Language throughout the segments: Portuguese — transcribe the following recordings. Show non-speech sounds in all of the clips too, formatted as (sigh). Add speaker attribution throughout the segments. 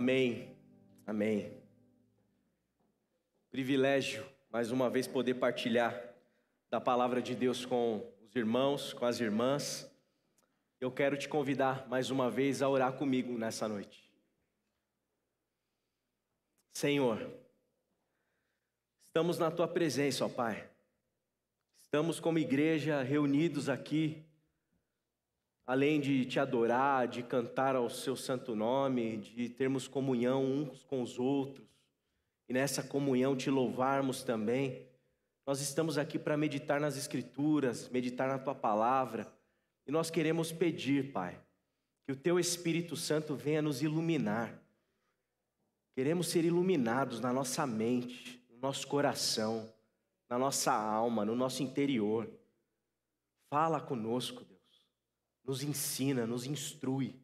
Speaker 1: Amém. Amém. Privilégio, mais uma vez, poder partilhar da palavra de Deus com os irmãos, com as irmãs. Eu quero te convidar mais uma vez a orar comigo nessa noite. Senhor, estamos na tua presença, ó Pai. Estamos como igreja reunidos aqui além de te adorar, de cantar ao seu santo nome, de termos comunhão uns com os outros, e nessa comunhão te louvarmos também. Nós estamos aqui para meditar nas Escrituras, meditar na tua palavra, e nós queremos pedir, Pai, que o teu Espírito Santo venha nos iluminar. Queremos ser iluminados na nossa mente, no nosso coração, na nossa alma, no nosso interior. Fala conosco, nos ensina, nos instrui.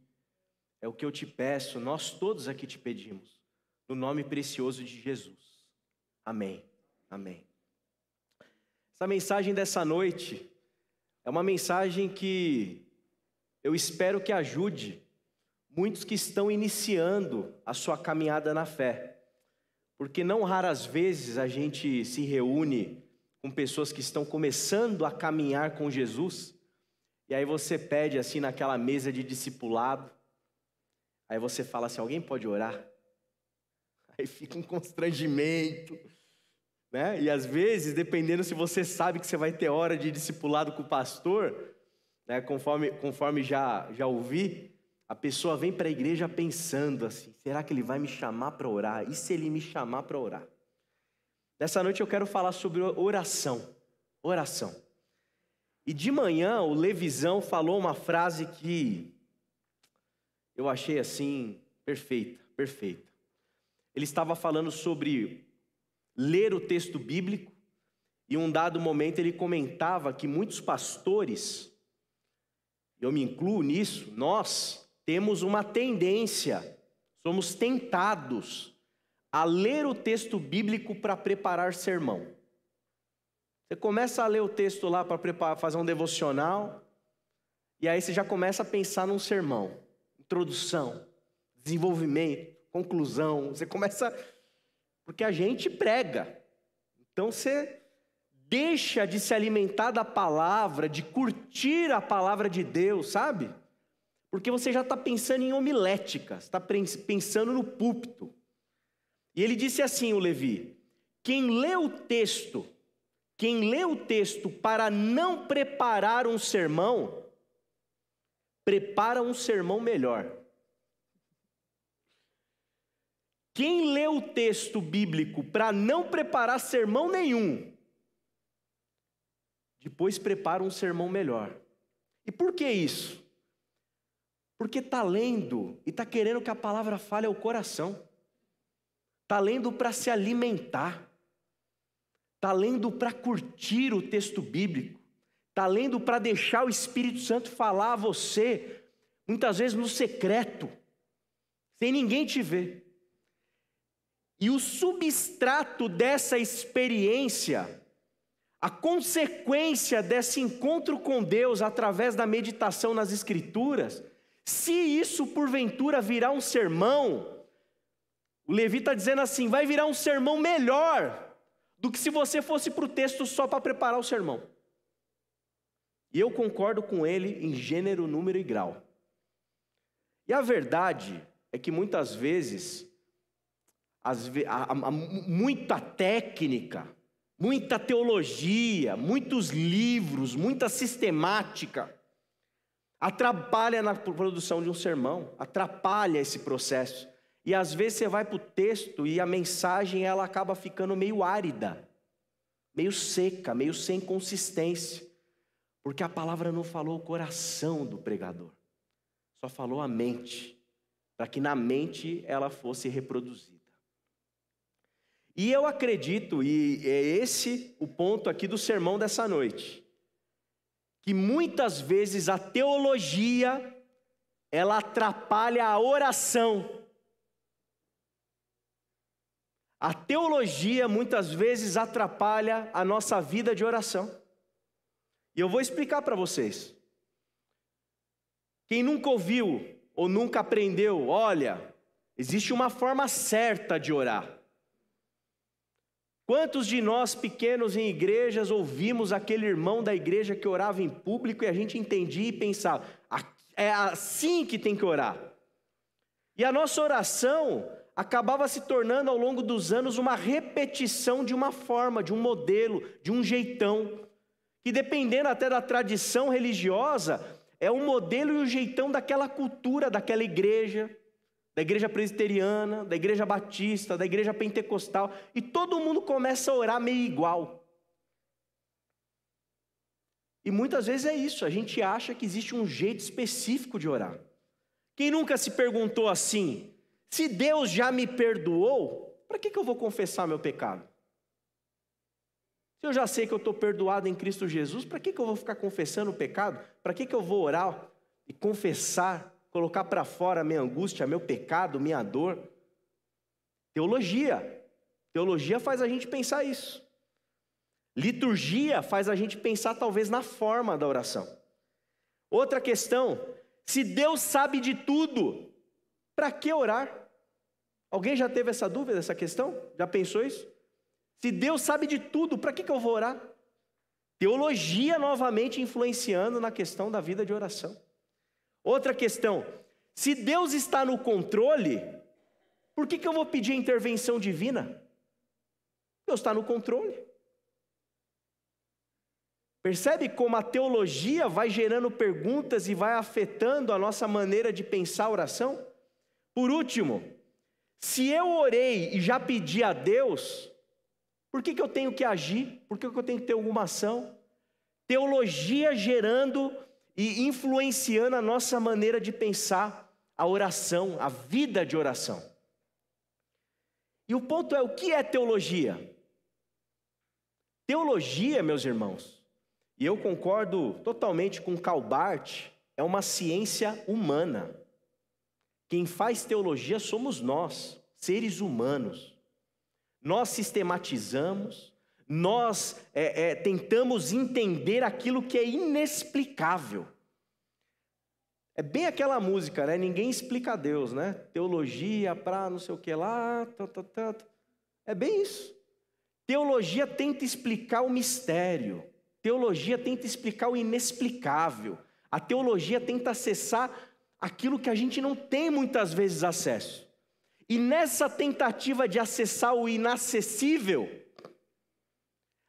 Speaker 1: É o que eu te peço, nós todos aqui te pedimos, no nome precioso de Jesus. Amém. Amém. Essa mensagem dessa noite é uma mensagem que eu espero que ajude muitos que estão iniciando a sua caminhada na fé. Porque não raras vezes a gente se reúne com pessoas que estão começando a caminhar com Jesus e aí você pede assim naquela mesa de discipulado. Aí você fala assim: alguém pode orar? Aí fica um constrangimento. Né? E às vezes, dependendo se você sabe que você vai ter hora de discipulado com o pastor, né? conforme, conforme já, já ouvi, a pessoa vem para a igreja pensando assim: será que ele vai me chamar para orar? E se ele me chamar para orar? Nessa noite eu quero falar sobre oração. Oração. E de manhã o Levisão falou uma frase que eu achei assim perfeita, perfeita. Ele estava falando sobre ler o texto bíblico e um dado momento ele comentava que muitos pastores, eu me incluo nisso, nós temos uma tendência, somos tentados a ler o texto bíblico para preparar sermão. Você começa a ler o texto lá para preparar, fazer um devocional, e aí você já começa a pensar num sermão, introdução, desenvolvimento, conclusão. Você começa porque a gente prega. Então você deixa de se alimentar da palavra, de curtir a palavra de Deus, sabe? Porque você já está pensando em homilética, está pensando no púlpito. E ele disse assim, o Levi: quem lê o texto quem lê o texto para não preparar um sermão, prepara um sermão melhor. Quem lê o texto bíblico para não preparar sermão nenhum, depois prepara um sermão melhor. E por que isso? Porque está lendo e está querendo que a palavra fale ao coração, está lendo para se alimentar está lendo para curtir o texto bíblico, está lendo para deixar o Espírito Santo falar a você, muitas vezes no secreto, sem ninguém te ver. E o substrato dessa experiência, a consequência desse encontro com Deus através da meditação nas Escrituras, se isso porventura virar um sermão, o Levi está dizendo assim: vai virar um sermão melhor do que se você fosse para o texto só para preparar o sermão. E eu concordo com ele em gênero, número e grau. E a verdade é que muitas vezes, as, a, a, muita técnica, muita teologia, muitos livros, muita sistemática, atrapalha na produção de um sermão, atrapalha esse processo. E às vezes você vai para o texto e a mensagem ela acaba ficando meio árida, meio seca, meio sem consistência, porque a palavra não falou o coração do pregador, só falou a mente, para que na mente ela fosse reproduzida. E eu acredito, e é esse o ponto aqui do sermão dessa noite, que muitas vezes a teologia ela atrapalha a oração A teologia muitas vezes atrapalha a nossa vida de oração. E eu vou explicar para vocês. Quem nunca ouviu ou nunca aprendeu, olha, existe uma forma certa de orar. Quantos de nós pequenos em igrejas ouvimos aquele irmão da igreja que orava em público e a gente entendia e pensava, é assim que tem que orar. E a nossa oração acabava se tornando ao longo dos anos uma repetição de uma forma, de um modelo, de um jeitão, que dependendo até da tradição religiosa, é o modelo e o jeitão daquela cultura, daquela igreja, da igreja presbiteriana, da igreja batista, da igreja pentecostal, e todo mundo começa a orar meio igual. E muitas vezes é isso, a gente acha que existe um jeito específico de orar. Quem nunca se perguntou assim: se Deus já me perdoou, para que, que eu vou confessar meu pecado? Se eu já sei que eu estou perdoado em Cristo Jesus, para que, que eu vou ficar confessando o pecado? Para que, que eu vou orar e confessar, colocar para fora minha angústia, meu pecado, minha dor? Teologia. Teologia faz a gente pensar isso. Liturgia faz a gente pensar talvez na forma da oração. Outra questão, se Deus sabe de tudo, para que orar? Alguém já teve essa dúvida, essa questão? Já pensou isso? Se Deus sabe de tudo, para que, que eu vou orar? Teologia novamente influenciando na questão da vida de oração. Outra questão: se Deus está no controle, por que, que eu vou pedir intervenção divina? Deus está no controle. Percebe como a teologia vai gerando perguntas e vai afetando a nossa maneira de pensar a oração? Por último, se eu orei e já pedi a Deus, por que, que eu tenho que agir? Por que, que eu tenho que ter alguma ação? Teologia gerando e influenciando a nossa maneira de pensar a oração, a vida de oração. E o ponto é: o que é teologia? Teologia, meus irmãos, e eu concordo totalmente com Calbart, é uma ciência humana. Quem faz teologia somos nós, seres humanos. Nós sistematizamos, nós é, é, tentamos entender aquilo que é inexplicável. É bem aquela música, né? Ninguém explica a Deus, né? Teologia para não sei o que lá, tanto, tá, tanto. Tá, tá, é bem isso. Teologia tenta explicar o mistério. Teologia tenta explicar o inexplicável. A teologia tenta acessar aquilo que a gente não tem muitas vezes acesso. E nessa tentativa de acessar o inacessível,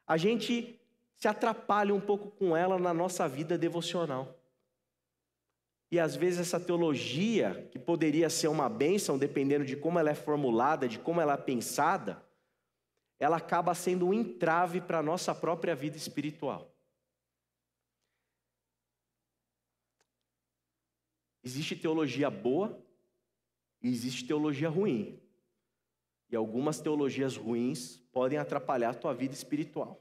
Speaker 1: a gente se atrapalha um pouco com ela na nossa vida devocional. E às vezes essa teologia, que poderia ser uma bênção, dependendo de como ela é formulada, de como ela é pensada, ela acaba sendo um entrave para a nossa própria vida espiritual. Existe teologia boa e existe teologia ruim. E algumas teologias ruins podem atrapalhar a tua vida espiritual.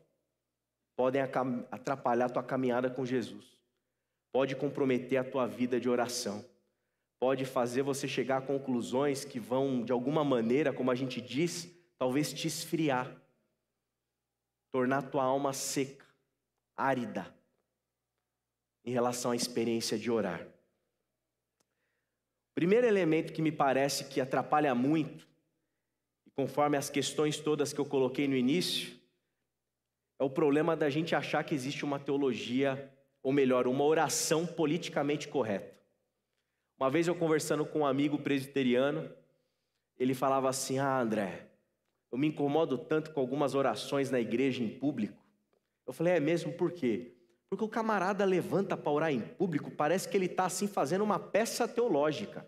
Speaker 1: Podem atrapalhar a tua caminhada com Jesus. Pode comprometer a tua vida de oração. Pode fazer você chegar a conclusões que vão, de alguma maneira, como a gente diz, talvez te esfriar. Tornar a tua alma seca, árida, em relação à experiência de orar. Primeiro elemento que me parece que atrapalha muito, conforme as questões todas que eu coloquei no início, é o problema da gente achar que existe uma teologia, ou melhor, uma oração politicamente correta. Uma vez eu conversando com um amigo presbiteriano, ele falava assim: Ah, André, eu me incomodo tanto com algumas orações na igreja em público. Eu falei: É mesmo, por quê? Porque o camarada levanta para orar em público, parece que ele está assim fazendo uma peça teológica.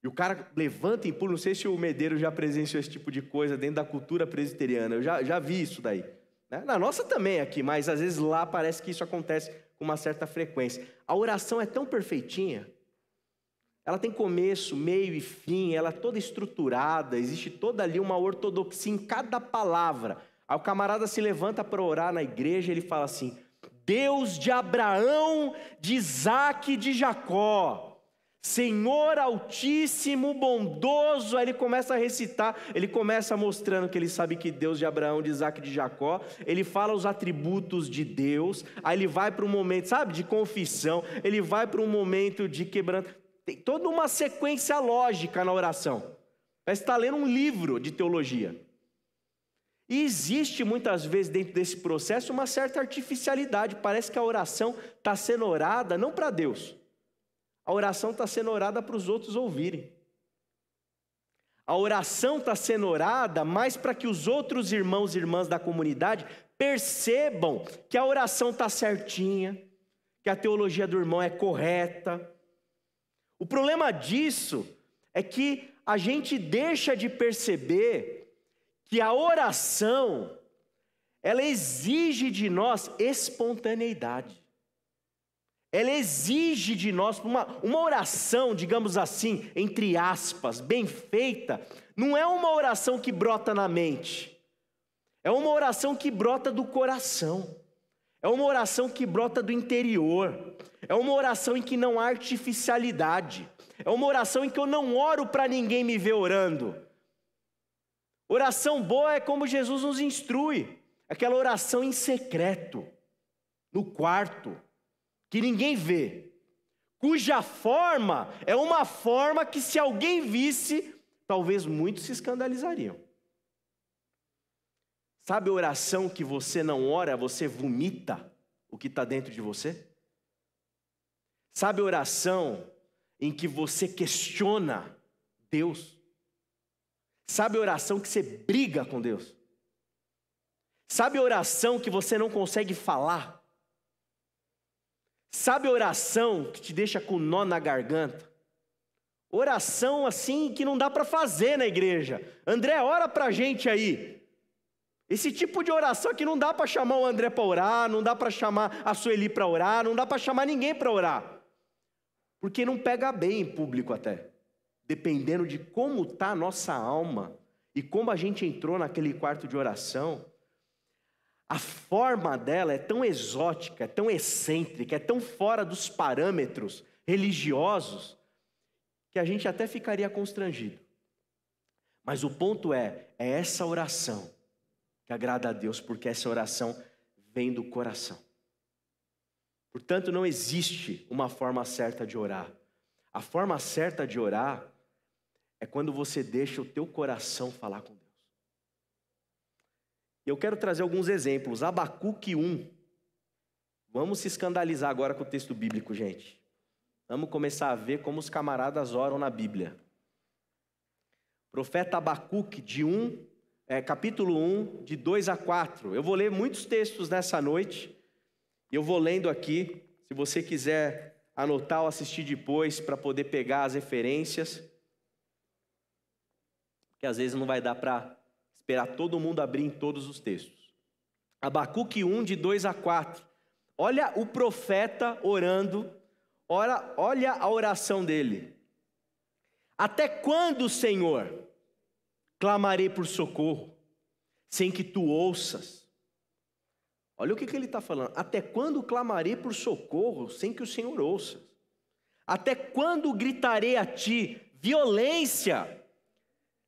Speaker 1: E o cara levanta em público, não sei se o Medeiro já presenciou esse tipo de coisa dentro da cultura presbiteriana, eu já, já vi isso daí. Né? Na nossa também aqui, mas às vezes lá parece que isso acontece com uma certa frequência. A oração é tão perfeitinha, ela tem começo, meio e fim, ela é toda estruturada, existe toda ali uma ortodoxia em cada palavra. Aí o camarada se levanta para orar na igreja, ele fala assim: Deus de Abraão, de Isaac e de Jacó. Senhor Altíssimo, bondoso. Aí ele começa a recitar, ele começa mostrando que ele sabe que Deus de Abraão, de Isaac e de Jacó, ele fala os atributos de Deus, aí ele vai para um momento, sabe, de confissão, ele vai para um momento de quebranto. Tem toda uma sequência lógica na oração. Parece que está lendo um livro de teologia. E existe muitas vezes dentro desse processo uma certa artificialidade, parece que a oração está sendo orada não para Deus, a oração está sendo orada para os outros ouvirem. A oração está sendo orada mais para que os outros irmãos e irmãs da comunidade percebam que a oração está certinha, que a teologia do irmão é correta. O problema disso é que a gente deixa de perceber que a oração ela exige de nós espontaneidade. Ela exige de nós uma, uma oração, digamos assim, entre aspas, bem feita, não é uma oração que brota na mente. É uma oração que brota do coração. É uma oração que brota do interior. É uma oração em que não há artificialidade. É uma oração em que eu não oro para ninguém me ver orando. Oração boa é como Jesus nos instrui, aquela oração em secreto, no quarto, que ninguém vê, cuja forma é uma forma que se alguém visse, talvez muitos se escandalizariam. Sabe a oração que você não ora, você vomita o que está dentro de você? Sabe a oração em que você questiona Deus? Sabe a oração que você briga com Deus? Sabe a oração que você não consegue falar? Sabe a oração que te deixa com nó na garganta? Oração assim que não dá para fazer na igreja. André, ora para a gente aí. Esse tipo de oração que não dá para chamar o André para orar, não dá para chamar a Sueli para orar, não dá para chamar ninguém para orar. Porque não pega bem em público até dependendo de como está a nossa alma e como a gente entrou naquele quarto de oração, a forma dela é tão exótica, é tão excêntrica, é tão fora dos parâmetros religiosos, que a gente até ficaria constrangido. Mas o ponto é, é essa oração que agrada a Deus, porque essa oração vem do coração. Portanto, não existe uma forma certa de orar. A forma certa de orar é quando você deixa o teu coração falar com Deus. Eu quero trazer alguns exemplos. Abacuque 1. Vamos se escandalizar agora com o texto bíblico, gente. Vamos começar a ver como os camaradas oram na Bíblia. Profeta Abacuque, de 1, é, capítulo 1, de 2 a 4. Eu vou ler muitos textos nessa noite. Eu vou lendo aqui. Se você quiser anotar ou assistir depois para poder pegar as referências que às vezes não vai dar para esperar todo mundo abrir em todos os textos. Abacuque 1, de 2 a 4. Olha o profeta orando, olha, olha a oração dele. Até quando, Senhor, clamarei por socorro, sem que tu ouças? Olha o que, que ele está falando. Até quando clamarei por socorro, sem que o Senhor ouça? Até quando gritarei a ti violência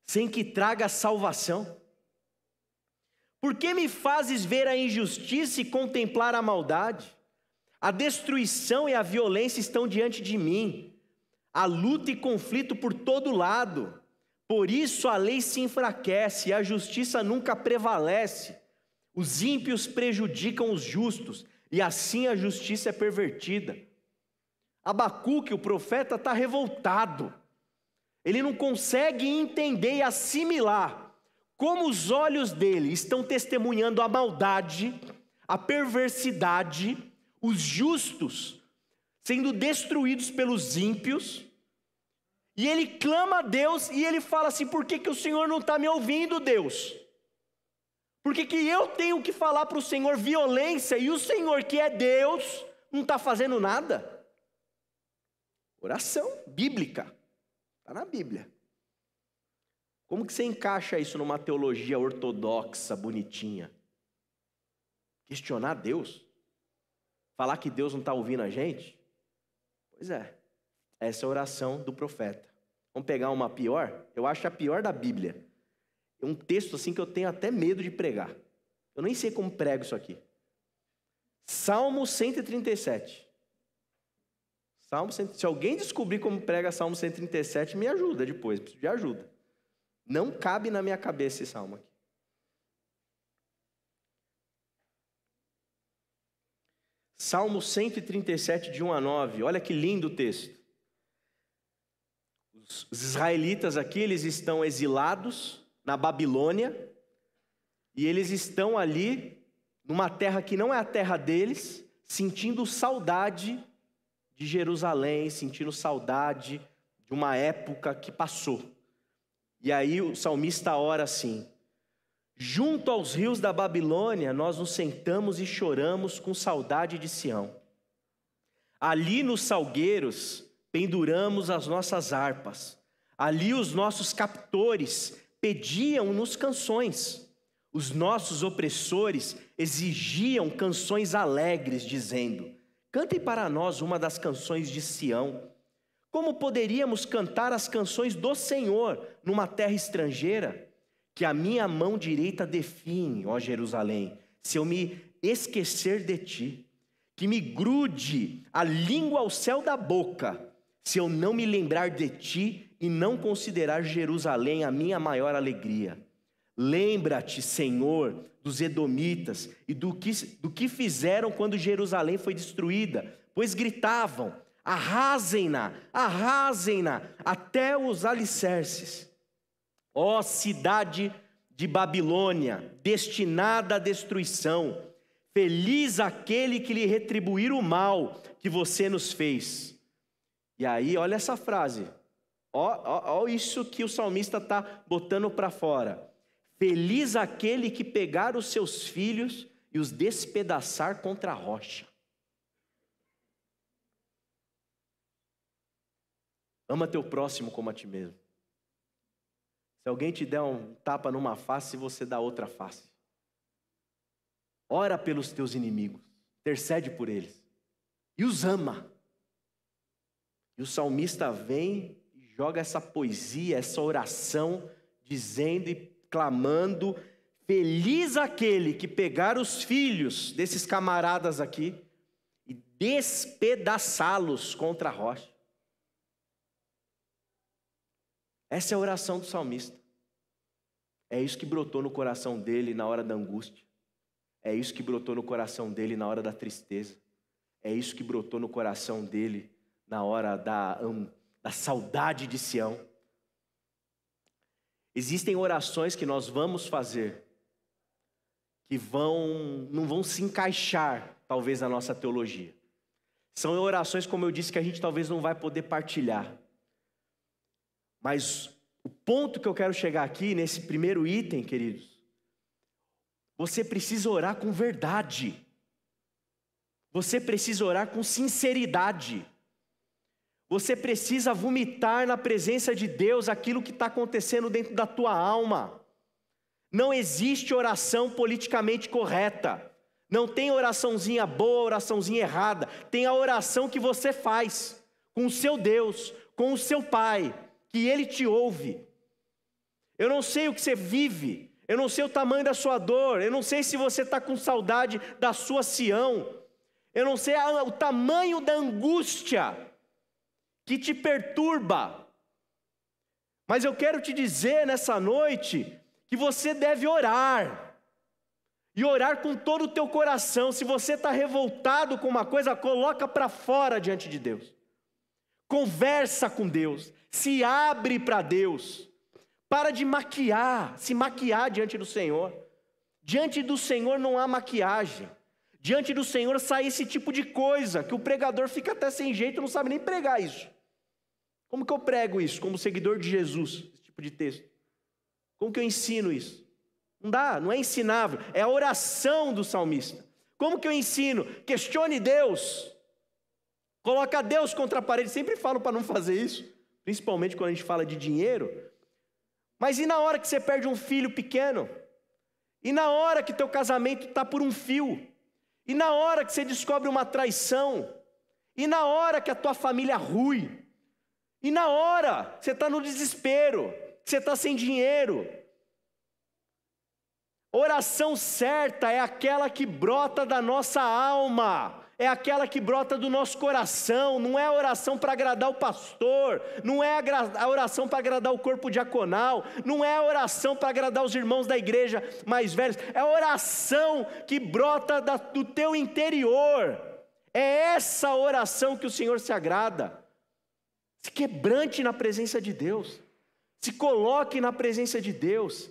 Speaker 1: sem que traga salvação? Por que me fazes ver a injustiça e contemplar a maldade? A destruição e a violência estão diante de mim. Há luta e conflito por todo lado. Por isso a lei se enfraquece e a justiça nunca prevalece. Os ímpios prejudicam os justos e assim a justiça é pervertida. Abacuque, o profeta, está revoltado. Ele não consegue entender e assimilar como os olhos dele estão testemunhando a maldade, a perversidade, os justos sendo destruídos pelos ímpios. E ele clama a Deus e ele fala assim: por que, que o Senhor não está me ouvindo, Deus? Por que, que eu tenho que falar para o Senhor violência e o Senhor, que é Deus, não está fazendo nada? Oração bíblica. Está na Bíblia. Como que você encaixa isso numa teologia ortodoxa, bonitinha? Questionar Deus? Falar que Deus não está ouvindo a gente? Pois é, essa é a oração do profeta. Vamos pegar uma pior? Eu acho a pior da Bíblia. É um texto assim que eu tenho até medo de pregar. Eu nem sei como prego isso aqui. Salmo 137. Salmo se alguém descobrir como prega Salmo 137, me ajuda depois, preciso de ajuda. Não cabe na minha cabeça esse salmo aqui. Salmo 137, de 1 a 9. Olha que lindo o texto. Os israelitas aqui, eles estão exilados na Babilônia. E eles estão ali, numa terra que não é a terra deles, sentindo saudade de Jerusalém, sentindo saudade de uma época que passou. E aí o salmista ora assim: Junto aos rios da Babilônia, nós nos sentamos e choramos com saudade de Sião. Ali nos salgueiros penduramos as nossas harpas. Ali os nossos captores pediam-nos canções. Os nossos opressores exigiam canções alegres, dizendo: Cantem para nós uma das canções de Sião. Como poderíamos cantar as canções do Senhor numa terra estrangeira? Que a minha mão direita define, ó Jerusalém, se eu me esquecer de ti. Que me grude a língua ao céu da boca, se eu não me lembrar de ti e não considerar Jerusalém a minha maior alegria. Lembra-te, Senhor, dos Edomitas e do que, do que fizeram quando Jerusalém foi destruída, pois gritavam: arrasem-na, arrasem-na, até os alicerces. Ó cidade de Babilônia, destinada à destruição, feliz aquele que lhe retribuir o mal que você nos fez. E aí, olha essa frase, ó isso que o salmista está botando para fora. Feliz aquele que pegar os seus filhos e os despedaçar contra a rocha. Ama teu próximo como a ti mesmo. Se alguém te der um tapa numa face, você dá outra face. Ora pelos teus inimigos, intercede por eles e os ama. E o salmista vem e joga essa poesia, essa oração, dizendo e clamando: Feliz aquele que pegar os filhos desses camaradas aqui e despedaçá-los contra a rocha. Essa é a oração do salmista. É isso que brotou no coração dele na hora da angústia. É isso que brotou no coração dele na hora da tristeza. É isso que brotou no coração dele na hora da, da saudade de Sião. Existem orações que nós vamos fazer que vão não vão se encaixar talvez na nossa teologia. São orações, como eu disse, que a gente talvez não vai poder partilhar. Mas o ponto que eu quero chegar aqui nesse primeiro item, queridos, você precisa orar com verdade. Você precisa orar com sinceridade. Você precisa vomitar na presença de Deus aquilo que está acontecendo dentro da tua alma. Não existe oração politicamente correta. Não tem oraçãozinha boa, oraçãozinha errada. Tem a oração que você faz com o seu Deus, com o seu Pai, que Ele te ouve. Eu não sei o que você vive, eu não sei o tamanho da sua dor, eu não sei se você está com saudade da sua Sião, eu não sei o tamanho da angústia que te perturba. Mas eu quero te dizer nessa noite que você deve orar. E orar com todo o teu coração. Se você está revoltado com uma coisa, coloca para fora diante de Deus. Conversa com Deus. Se abre para Deus. Para de maquiar, se maquiar diante do Senhor. Diante do Senhor não há maquiagem. Diante do Senhor sai esse tipo de coisa que o pregador fica até sem jeito, não sabe nem pregar isso. Como que eu prego isso como seguidor de Jesus, esse tipo de texto? Como que eu ensino isso? Não dá, não é ensinável, é a oração do salmista. Como que eu ensino? Questione Deus. Coloca Deus contra a parede, sempre falo para não fazer isso, principalmente quando a gente fala de dinheiro. Mas e na hora que você perde um filho pequeno? E na hora que teu casamento está por um fio? E na hora que você descobre uma traição? E na hora que a tua família é rui? E na hora, você está no desespero, você está sem dinheiro. Oração certa é aquela que brota da nossa alma, é aquela que brota do nosso coração, não é a oração para agradar o pastor, não é a oração para agradar o corpo diaconal, não é a oração para agradar os irmãos da igreja mais velhos, é a oração que brota da, do teu interior, é essa oração que o Senhor se agrada. Se quebrante na presença de Deus. Se coloque na presença de Deus.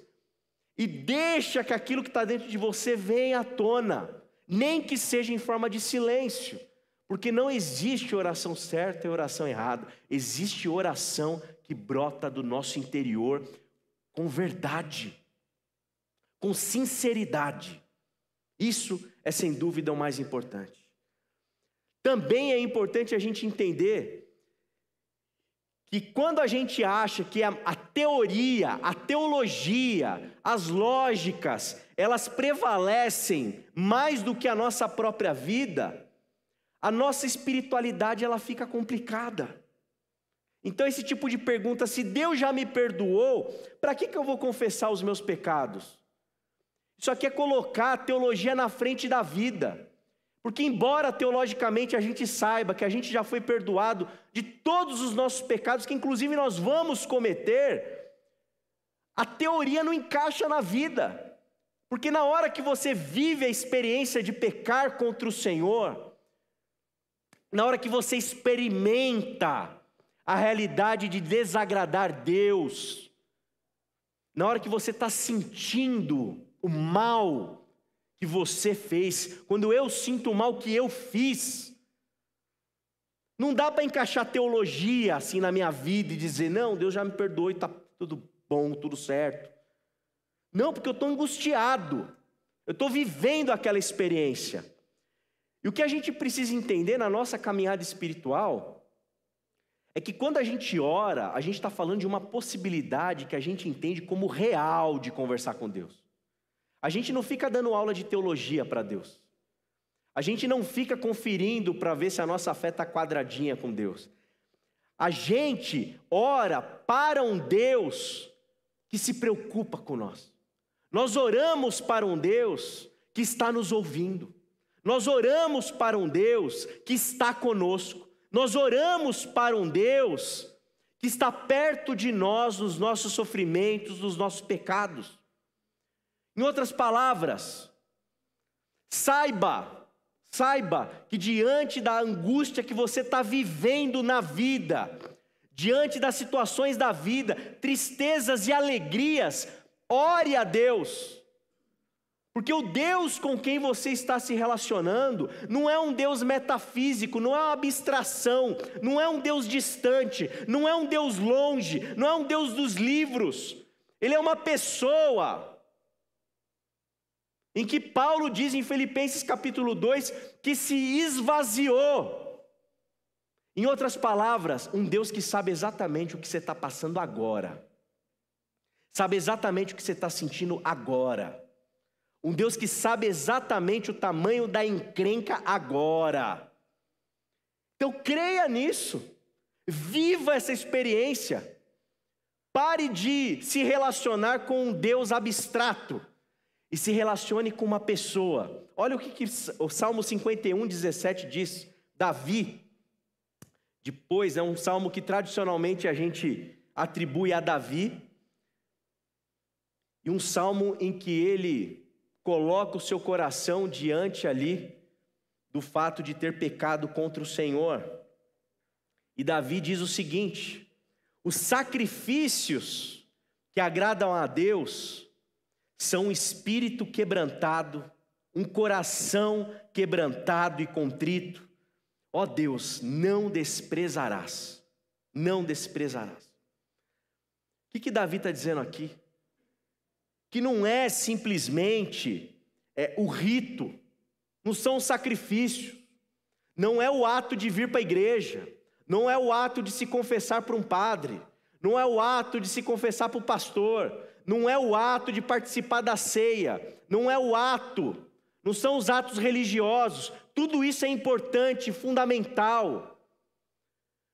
Speaker 1: E deixa que aquilo que está dentro de você venha à tona. Nem que seja em forma de silêncio. Porque não existe oração certa e oração errada. Existe oração que brota do nosso interior com verdade, com sinceridade. Isso é sem dúvida o mais importante. Também é importante a gente entender e quando a gente acha que a, a, teoria, a teologia, as lógicas, elas prevalecem mais do que a nossa própria vida, a nossa espiritualidade ela fica complicada. Então esse tipo de pergunta, se Deus já me perdoou, para que, que eu vou confessar os meus pecados? Isso aqui é colocar a teologia na frente da vida. Porque, embora teologicamente a gente saiba que a gente já foi perdoado de todos os nossos pecados, que inclusive nós vamos cometer, a teoria não encaixa na vida. Porque na hora que você vive a experiência de pecar contra o Senhor, na hora que você experimenta a realidade de desagradar Deus, na hora que você está sentindo o mal que você fez, quando eu sinto o mal que eu fiz. Não dá para encaixar teologia assim na minha vida e dizer, não, Deus já me perdoou e está tudo bom, tudo certo. Não, porque eu estou angustiado, eu estou vivendo aquela experiência. E o que a gente precisa entender na nossa caminhada espiritual é que quando a gente ora, a gente está falando de uma possibilidade que a gente entende como real de conversar com Deus. A gente não fica dando aula de teologia para Deus. A gente não fica conferindo para ver se a nossa fé está quadradinha com Deus. A gente ora para um Deus que se preocupa com nós. Nós oramos para um Deus que está nos ouvindo. Nós oramos para um Deus que está conosco. Nós oramos para um Deus que está perto de nós nos nossos sofrimentos, nos nossos pecados. Em outras palavras, saiba, saiba que diante da angústia que você está vivendo na vida, diante das situações da vida, tristezas e alegrias, ore a Deus. Porque o Deus com quem você está se relacionando não é um Deus metafísico, não é uma abstração, não é um Deus distante, não é um Deus longe, não é um Deus dos livros. Ele é uma pessoa em que Paulo diz em Filipenses capítulo 2 que se esvaziou. Em outras palavras, um Deus que sabe exatamente o que você está passando agora, sabe exatamente o que você está sentindo agora, um Deus que sabe exatamente o tamanho da encrenca agora. Então, creia nisso, viva essa experiência, pare de se relacionar com um Deus abstrato e se relacione com uma pessoa. Olha o que, que o Salmo 51, 17 diz. Davi, depois, é um salmo que tradicionalmente a gente atribui a Davi, e um salmo em que ele coloca o seu coração diante ali do fato de ter pecado contra o Senhor. E Davi diz o seguinte: os sacrifícios que agradam a Deus são um espírito quebrantado, um coração quebrantado e contrito. Ó oh Deus, não desprezarás, não desprezarás. O que, que Davi está dizendo aqui? Que não é simplesmente é, o rito, não são sacrifícios, não é o ato de vir para a igreja, não é o ato de se confessar para um padre, não é o ato de se confessar para o pastor, não é o ato de participar da ceia, não é o ato, não são os atos religiosos. Tudo isso é importante, fundamental.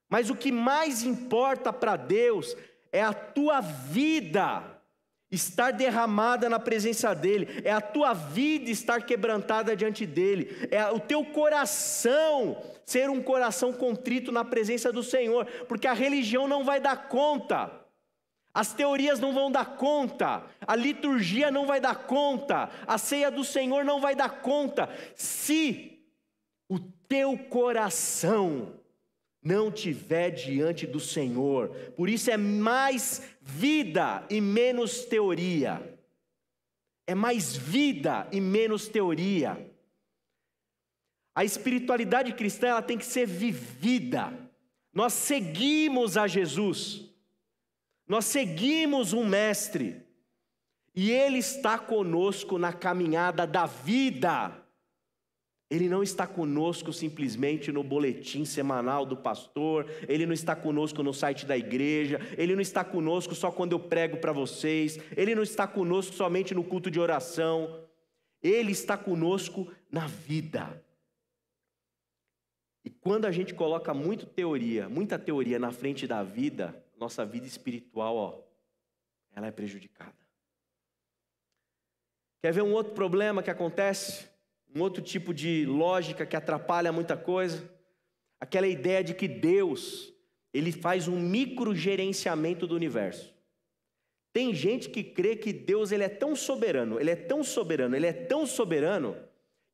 Speaker 1: Mas o que mais importa para Deus é a tua vida estar derramada na presença dEle, é a tua vida estar quebrantada diante dEle, é o teu coração ser um coração contrito na presença do Senhor, porque a religião não vai dar conta. As teorias não vão dar conta, a liturgia não vai dar conta, a ceia do Senhor não vai dar conta, se o teu coração não tiver diante do Senhor. Por isso é mais vida e menos teoria. É mais vida e menos teoria. A espiritualidade cristã ela tem que ser vivida. Nós seguimos a Jesus. Nós seguimos um mestre e ele está conosco na caminhada da vida. Ele não está conosco simplesmente no boletim semanal do pastor, ele não está conosco no site da igreja, ele não está conosco só quando eu prego para vocês, ele não está conosco somente no culto de oração, ele está conosco na vida. E quando a gente coloca muita teoria, muita teoria na frente da vida, nossa vida espiritual, ó, ela é prejudicada. Quer ver um outro problema que acontece? Um outro tipo de lógica que atrapalha muita coisa? Aquela ideia de que Deus, ele faz um microgerenciamento do universo. Tem gente que crê que Deus ele é tão soberano, ele é tão soberano, ele é tão soberano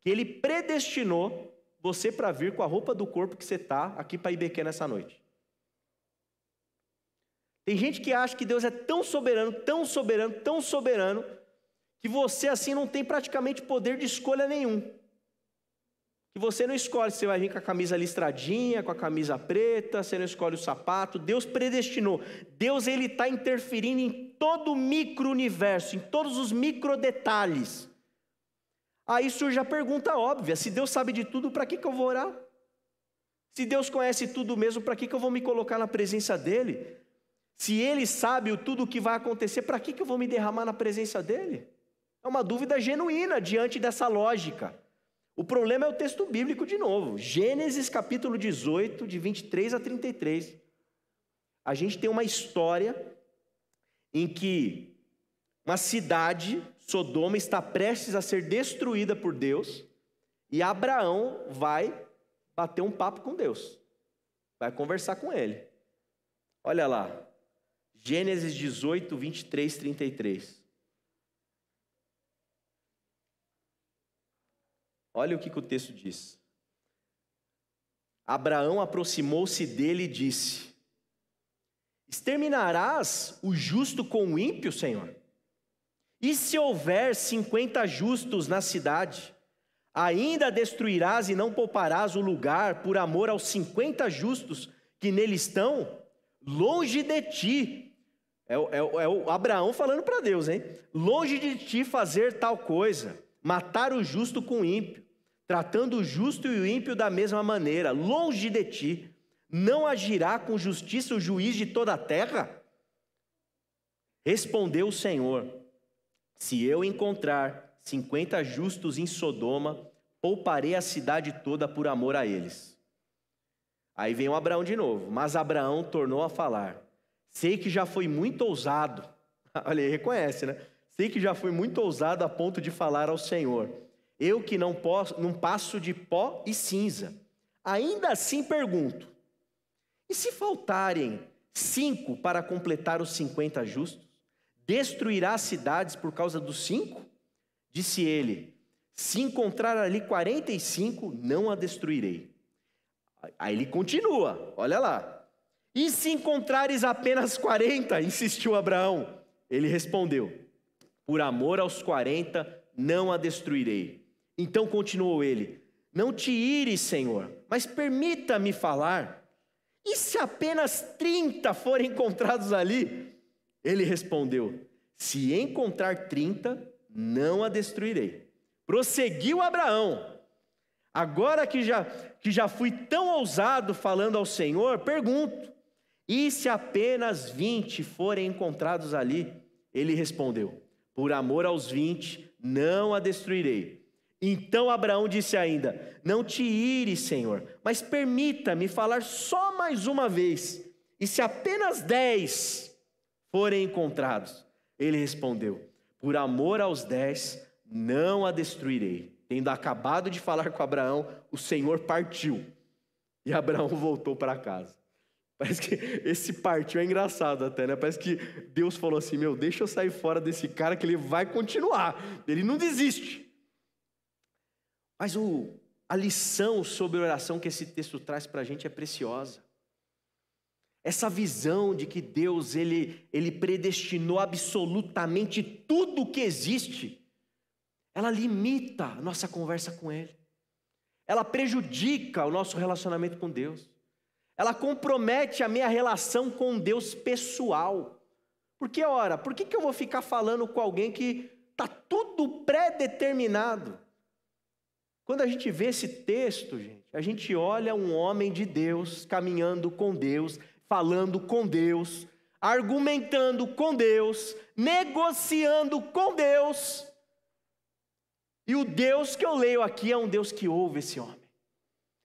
Speaker 1: que ele predestinou você para vir com a roupa do corpo que você tá aqui para Ibequê nessa noite. Tem gente que acha que Deus é tão soberano, tão soberano, tão soberano, que você assim não tem praticamente poder de escolha nenhum. Que você não escolhe se vai vir com a camisa listradinha, com a camisa preta, você não escolhe o sapato. Deus predestinou. Deus ele está interferindo em todo o micro-universo, em todos os micro-detalhes. Aí surge a pergunta óbvia: se Deus sabe de tudo, para que, que eu vou orar? Se Deus conhece tudo mesmo, para que, que eu vou me colocar na presença dEle? Se ele sabe o tudo o que vai acontecer, para que, que eu vou me derramar na presença dele? É uma dúvida genuína diante dessa lógica. O problema é o texto bíblico de novo. Gênesis capítulo 18, de 23 a 33. A gente tem uma história em que uma cidade, Sodoma, está prestes a ser destruída por Deus e Abraão vai bater um papo com Deus, vai conversar com ele. Olha lá, Gênesis 18, 23, 33. Olha o que, que o texto diz. Abraão aproximou-se dele e disse: Exterminarás o justo com o ímpio, Senhor? E se houver cinquenta justos na cidade, ainda destruirás e não pouparás o lugar por amor aos cinquenta justos que nele estão? Longe de ti é, o, é, o, é o Abraão falando para Deus, hein? Longe de ti fazer tal coisa, matar o justo com o ímpio, tratando o justo e o ímpio da mesma maneira, longe de ti, não agirá com justiça o juiz de toda a terra? Respondeu o Senhor: Se eu encontrar cinquenta justos em Sodoma, pouparei a cidade toda por amor a eles. Aí vem o Abraão de novo, mas Abraão tornou a falar: Sei que já foi muito ousado. (laughs) Olha, ele reconhece, né? Sei que já foi muito ousado a ponto de falar ao Senhor. Eu que não, posso, não passo de pó e cinza. Ainda assim pergunto: e se faltarem cinco para completar os cinquenta justos? Destruirá as cidades por causa dos cinco? Disse ele: Se encontrar ali quarenta e cinco, não a destruirei. Aí ele continua, olha lá. E se encontrares apenas 40? insistiu Abraão. Ele respondeu: Por amor aos 40 não a destruirei. Então continuou ele: Não te ires, Senhor, mas permita-me falar. E se apenas 30 forem encontrados ali? Ele respondeu: Se encontrar 30, não a destruirei. Prosseguiu Abraão: Agora que já, que já fui tão ousado falando ao Senhor, pergunto e se apenas vinte forem encontrados ali? Ele respondeu: Por amor aos vinte, não a destruirei. Então Abraão disse ainda: Não te ires, Senhor, mas permita-me falar só mais uma vez. E se apenas dez forem encontrados? Ele respondeu: Por amor aos dez, não a destruirei. Tendo acabado de falar com Abraão, o Senhor partiu. E Abraão (laughs) voltou para casa. Parece que esse partiu é engraçado até, né? Parece que Deus falou assim: meu, deixa eu sair fora desse cara que ele vai continuar, ele não desiste. Mas o, a lição sobre oração que esse texto traz para a gente é preciosa. Essa visão de que Deus ele, ele predestinou absolutamente tudo o que existe, ela limita a nossa conversa com Ele, ela prejudica o nosso relacionamento com Deus ela compromete a minha relação com Deus pessoal. Porque, ora, por que, que eu vou ficar falando com alguém que está tudo pré-determinado? Quando a gente vê esse texto, gente, a gente olha um homem de Deus caminhando com Deus, falando com Deus, argumentando com Deus, negociando com Deus. E o Deus que eu leio aqui é um Deus que ouve esse homem,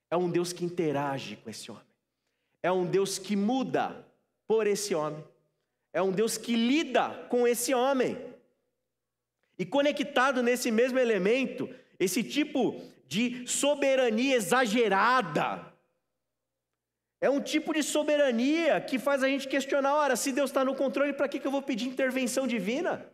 Speaker 1: é um Deus que interage com esse homem é um Deus que muda por esse homem, é um Deus que lida com esse homem. E conectado nesse mesmo elemento, esse tipo de soberania exagerada, é um tipo de soberania que faz a gente questionar: ora, se Deus está no controle, para que, que eu vou pedir intervenção divina?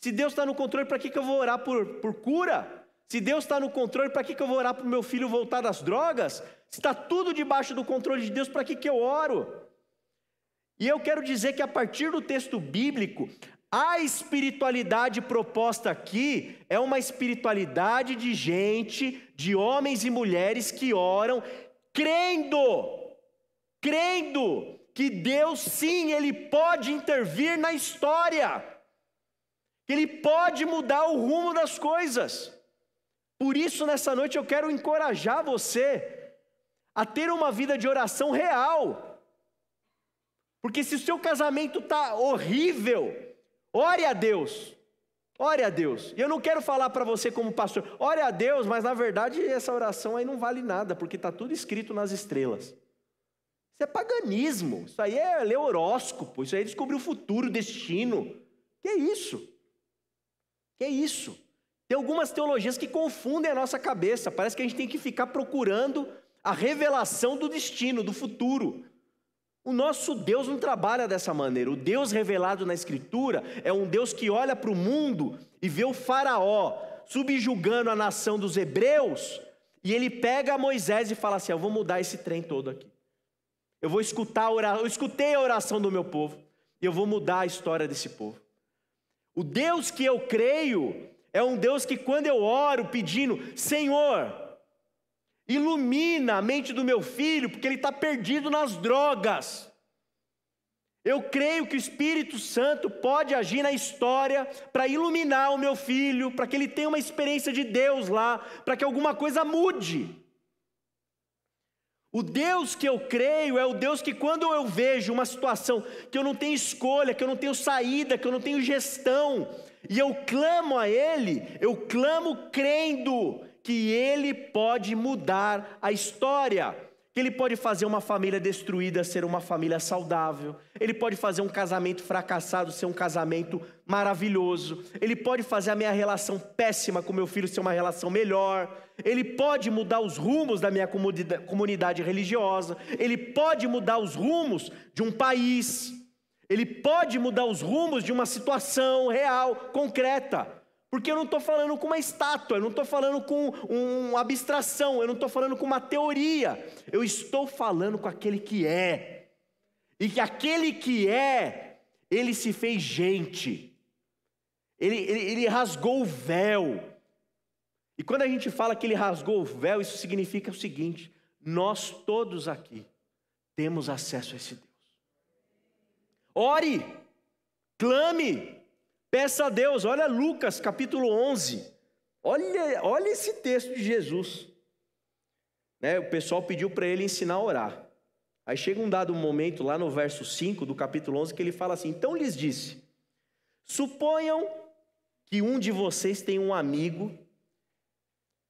Speaker 1: Se Deus está no controle, para que, que eu vou orar por, por cura? Se Deus está no controle, para que, que eu vou orar para o meu filho voltar das drogas? Se está tudo debaixo do controle de Deus, para que, que eu oro? E eu quero dizer que a partir do texto bíblico, a espiritualidade proposta aqui é uma espiritualidade de gente, de homens e mulheres que oram crendo, crendo que Deus sim, Ele pode intervir na história, que Ele pode mudar o rumo das coisas. Por isso, nessa noite, eu quero encorajar você a ter uma vida de oração real. Porque se o seu casamento está horrível, ore a Deus. Ore a Deus. E eu não quero falar para você como pastor, ore a Deus, mas na verdade essa oração aí não vale nada, porque está tudo escrito nas estrelas. Isso é paganismo, isso aí é ler horóscopo, isso aí é descobrir o futuro, o destino. Que é isso? Que é isso? Tem algumas teologias que confundem a nossa cabeça, parece que a gente tem que ficar procurando a revelação do destino, do futuro. O nosso Deus não trabalha dessa maneira. O Deus revelado na Escritura é um Deus que olha para o mundo e vê o Faraó subjugando a nação dos hebreus, e ele pega Moisés e fala assim: Eu vou mudar esse trem todo aqui. Eu vou escutar a oração, eu escutei a oração do meu povo, e eu vou mudar a história desse povo. O Deus que eu creio é um Deus que, quando eu oro pedindo, Senhor, ilumina a mente do meu filho, porque ele está perdido nas drogas. Eu creio que o Espírito Santo pode agir na história para iluminar o meu filho, para que ele tenha uma experiência de Deus lá, para que alguma coisa mude. O Deus que eu creio é o Deus que, quando eu vejo uma situação que eu não tenho escolha, que eu não tenho saída, que eu não tenho gestão, e eu clamo a Ele, eu clamo crendo que Ele pode mudar a história. Que Ele pode fazer uma família destruída ser uma família saudável. Ele pode fazer um casamento fracassado ser um casamento maravilhoso. Ele pode fazer a minha relação péssima com meu filho ser uma relação melhor. Ele pode mudar os rumos da minha comunidade religiosa. Ele pode mudar os rumos de um país. Ele pode mudar os rumos de uma situação real, concreta. Porque eu não estou falando com uma estátua, eu não estou falando com uma abstração, eu não estou falando com uma teoria. Eu estou falando com aquele que é. E que aquele que é, ele se fez gente. Ele, ele, ele rasgou o véu. E quando a gente fala que ele rasgou o véu, isso significa o seguinte: nós todos aqui temos acesso a esse Deus. Ore, clame, peça a Deus. Olha Lucas capítulo 11. Olha, olha esse texto de Jesus. Né, o pessoal pediu para ele ensinar a orar. Aí chega um dado momento lá no verso 5 do capítulo 11 que ele fala assim: Então lhes disse: Suponham que um de vocês tem um amigo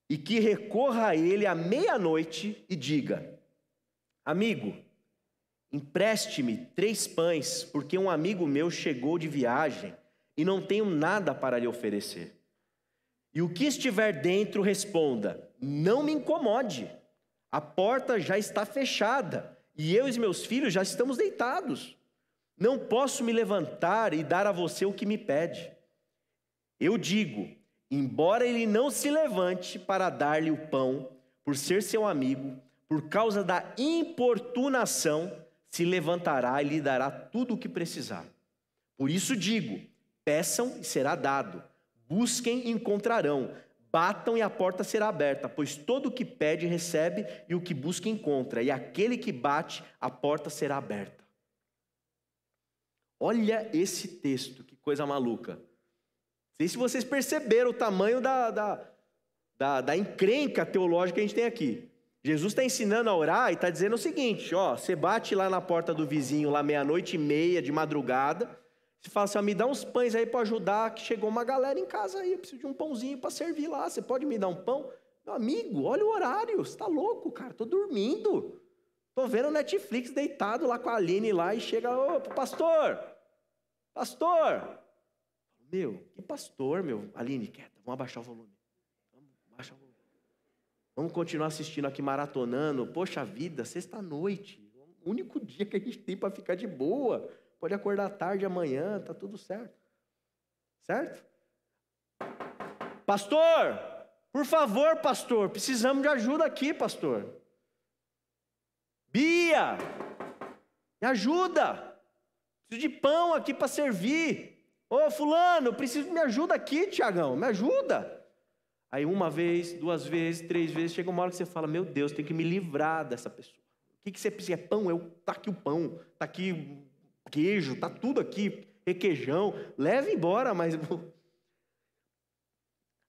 Speaker 1: e que recorra a ele à meia-noite e diga: Amigo, Empreste-me três pães, porque um amigo meu chegou de viagem e não tenho nada para lhe oferecer. E o que estiver dentro, responda: Não me incomode, a porta já está fechada e eu e meus filhos já estamos deitados. Não posso me levantar e dar a você o que me pede. Eu digo: embora ele não se levante para dar-lhe o pão, por ser seu amigo, por causa da importunação, se levantará e lhe dará tudo o que precisar. Por isso digo: peçam e será dado, busquem e encontrarão, batam e a porta será aberta, pois todo o que pede recebe e o que busca encontra, e aquele que bate, a porta será aberta. Olha esse texto, que coisa maluca. Não sei se vocês perceberam o tamanho da, da, da, da encrenca teológica que a gente tem aqui. Jesus está ensinando a orar e está dizendo o seguinte: ó, você bate lá na porta do vizinho, lá meia-noite e meia, de madrugada, você fala assim: ó, me dá uns pães aí para ajudar, que chegou uma galera em casa aí, eu preciso de um pãozinho para servir lá, você pode me dar um pão? Meu amigo, olha o horário, você está louco, cara, tô dormindo. Tô vendo Netflix deitado lá com a Aline lá e chega, ô, pastor, pastor. Meu, que pastor, meu? Aline, quieta, vamos abaixar o volume. Vamos continuar assistindo aqui maratonando. Poxa vida, sexta-noite. O único dia que a gente tem para ficar de boa. Pode acordar tarde amanhã, tá tudo certo. Certo? Pastor, por favor, pastor, precisamos de ajuda aqui, pastor. Bia, me ajuda. Preciso de pão aqui para servir. Ô, fulano, preciso me ajuda aqui, Tiagão, me ajuda. Aí uma vez, duas vezes, três vezes, chega uma hora que você fala, meu Deus, tem que me livrar dessa pessoa. O que, que você precisa? É pão? Eu, tá aqui o pão, tá aqui queijo, tá tudo aqui, requeijão, leve embora, mas... (laughs)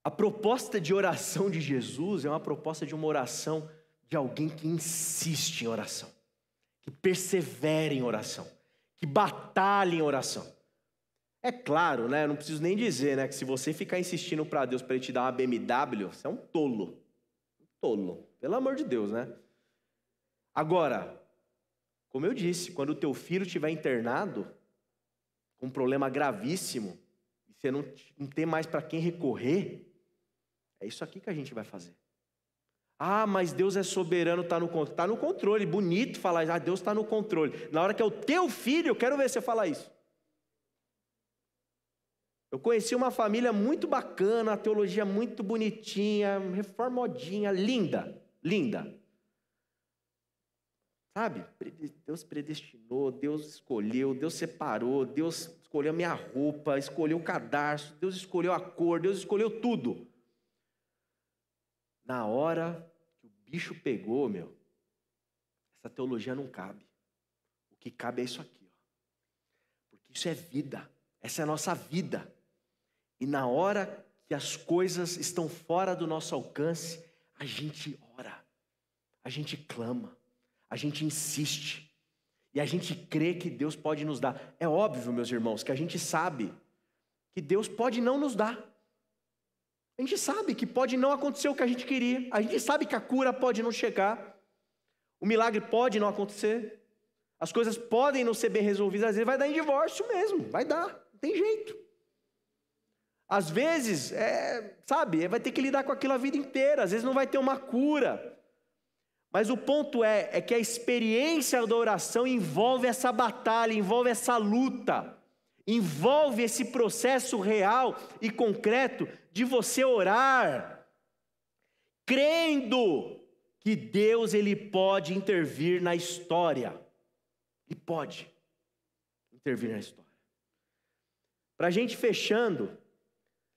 Speaker 1: A proposta de oração de Jesus é uma proposta de uma oração de alguém que insiste em oração, que persevera em oração, que batalha em oração. É claro, né? Eu não preciso nem dizer, né? Que se você ficar insistindo para Deus para ele te dar uma BMW, você é um tolo. Um tolo. Pelo amor de Deus, né? Agora, como eu disse, quando o teu filho estiver internado com um problema gravíssimo e você não, não mais para quem recorrer, é isso aqui que a gente vai fazer. Ah, mas Deus é soberano, está no, está no controle. Bonito falar, ah, Deus está no controle. Na hora que é o teu filho, eu quero ver você falar isso. Eu conheci uma família muito bacana, a teologia muito bonitinha, reformadinha, linda, linda. Sabe? Deus predestinou, Deus escolheu, Deus separou, Deus escolheu a minha roupa, escolheu o cadarço, Deus escolheu a cor, Deus escolheu tudo. Na hora que o bicho pegou, meu, essa teologia não cabe. O que cabe é isso aqui, ó. Porque isso é vida. Essa é a nossa vida. E na hora que as coisas estão fora do nosso alcance, a gente ora, a gente clama, a gente insiste. E a gente crê que Deus pode nos dar. É óbvio, meus irmãos, que a gente sabe que Deus pode não nos dar. A gente sabe que pode não acontecer o que a gente queria. A gente sabe que a cura pode não chegar. O milagre pode não acontecer. As coisas podem não ser bem resolvidas. Às vezes vai dar em divórcio mesmo. Vai dar. Não tem jeito. Às vezes, é, sabe, vai ter que lidar com aquilo a vida inteira, às vezes não vai ter uma cura. Mas o ponto é, é que a experiência da oração envolve essa batalha, envolve essa luta, envolve esse processo real e concreto de você orar, crendo que Deus ele pode intervir na história. Ele pode intervir na história. Para a gente fechando,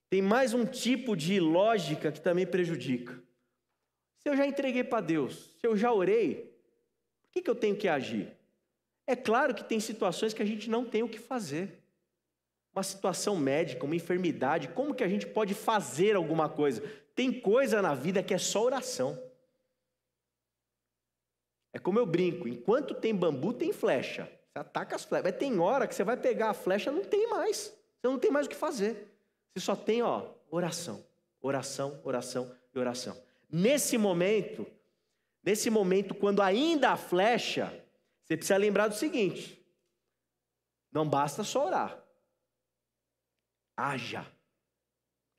Speaker 1: tem mais um tipo de lógica que também prejudica. Se eu já entreguei para Deus, se eu já orei, por que, que eu tenho que agir? É claro que tem situações que a gente não tem o que fazer. Uma situação médica, uma enfermidade, como que a gente pode fazer alguma coisa? Tem coisa na vida que é só oração. É como eu brinco: enquanto tem bambu, tem flecha. Você ataca as flechas. Mas tem hora que você vai pegar a flecha, não tem mais. Você não tem mais o que fazer. Você só tem, ó, oração, oração, oração e oração. Nesse momento, nesse momento, quando ainda há flecha, você precisa lembrar do seguinte: não basta só orar. Haja.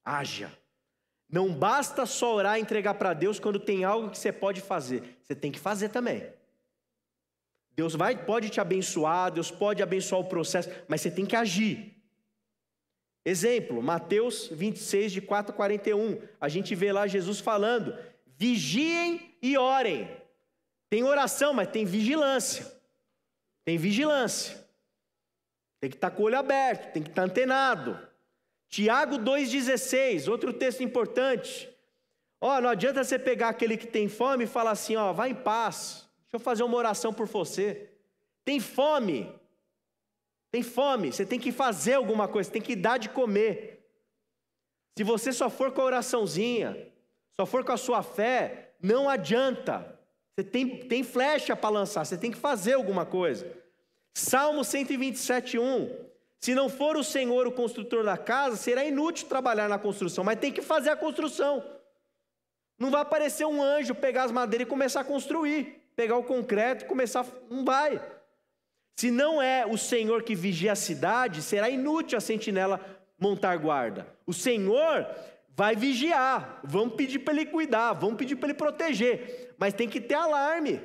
Speaker 1: Haja. Não basta só orar e entregar para Deus quando tem algo que você pode fazer. Você tem que fazer também. Deus vai, pode te abençoar, Deus pode abençoar o processo, mas você tem que agir. Exemplo, Mateus 26, de 4 a 41. A gente vê lá Jesus falando: vigiem e orem. Tem oração, mas tem vigilância. Tem vigilância. Tem que estar tá com o olho aberto, tem que estar tá antenado. Tiago 2,16, outro texto importante. Ó, não adianta você pegar aquele que tem fome e falar assim: ó, vá em paz, deixa eu fazer uma oração por você. Tem fome, tem fome, você tem que fazer alguma coisa, tem que dar de comer. Se você só for com a oraçãozinha, só for com a sua fé, não adianta. Você tem, tem flecha para lançar, você tem que fazer alguma coisa. Salmo 127, 1. Se não for o Senhor o construtor da casa, será inútil trabalhar na construção, mas tem que fazer a construção. Não vai aparecer um anjo pegar as madeiras e começar a construir, pegar o concreto e começar. Não vai. Se não é o Senhor que vigia a cidade, será inútil a sentinela montar guarda. O Senhor vai vigiar, vamos pedir para ele cuidar, vamos pedir para ele proteger, mas tem que ter alarme,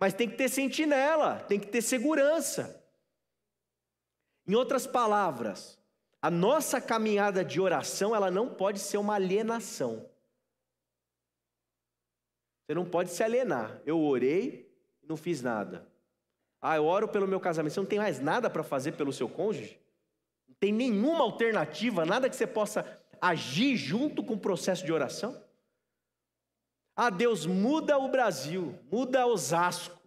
Speaker 1: mas tem que ter sentinela, tem que ter segurança. Em outras palavras, a nossa caminhada de oração, ela não pode ser uma alienação. Você não pode se alienar. Eu orei não fiz nada. Ah, eu oro pelo meu casamento. Você não tem mais nada para fazer pelo seu cônjuge? Não tem nenhuma alternativa, nada que você possa agir junto com o processo de oração? Ah, Deus muda o Brasil, muda Osasco,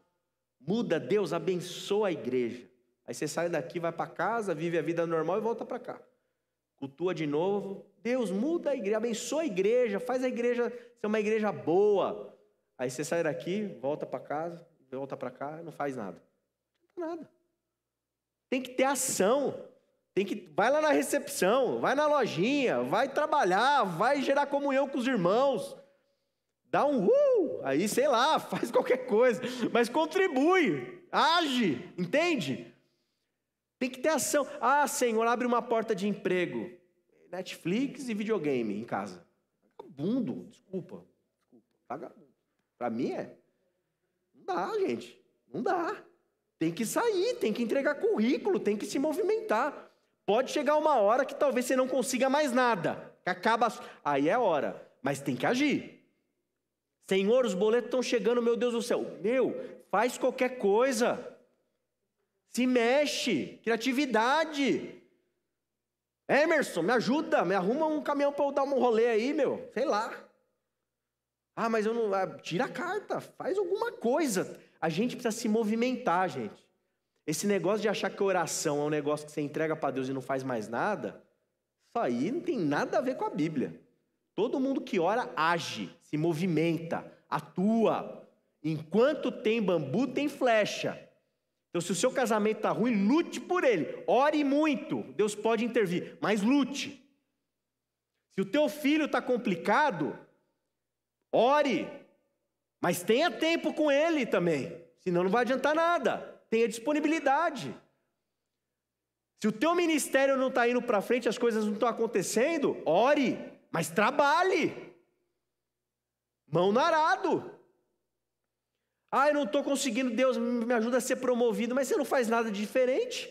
Speaker 1: muda Deus, abençoa a igreja. Aí você sai daqui, vai para casa, vive a vida normal e volta para cá. Cultua de novo. Deus muda a igreja, abençoa a igreja, faz a igreja ser uma igreja boa. Aí você sai daqui, volta para casa, volta para cá, não faz nada. Nada. Tem que ter ação. Tem que vai lá na recepção, vai na lojinha, vai trabalhar, vai gerar comunhão com os irmãos. Dá um uh, aí sei lá, (laughs) faz qualquer coisa, mas contribui, age, entende? Tem que ter ação. Ah, Senhor, abre uma porta de emprego. Netflix e videogame em casa. Vagabundo, desculpa. Desculpa. Vagabundo. Pra mim é. Não dá, gente. Não dá. Tem que sair, tem que entregar currículo, tem que se movimentar. Pode chegar uma hora que talvez você não consiga mais nada. Acaba. Aí é hora, mas tem que agir. Senhor, os boletos estão chegando, meu Deus do céu. Meu, faz qualquer coisa. Se mexe, criatividade. Emerson, me ajuda, me arruma um caminhão para eu dar um rolê aí, meu. Sei lá. Ah, mas eu não. Ah, tira a carta, faz alguma coisa. A gente precisa se movimentar, gente. Esse negócio de achar que oração é um negócio que você entrega para Deus e não faz mais nada, isso aí não tem nada a ver com a Bíblia. Todo mundo que ora age, se movimenta, atua. Enquanto tem bambu, tem flecha. Então, se o seu casamento está ruim, lute por ele. Ore muito. Deus pode intervir, mas lute. Se o teu filho está complicado, ore. Mas tenha tempo com ele também, senão não vai adiantar nada. Tenha disponibilidade. Se o teu ministério não está indo para frente, as coisas não estão acontecendo, ore, mas trabalhe. Mão no arado. Ah, eu não estou conseguindo, Deus me ajuda a ser promovido, mas você não faz nada de diferente.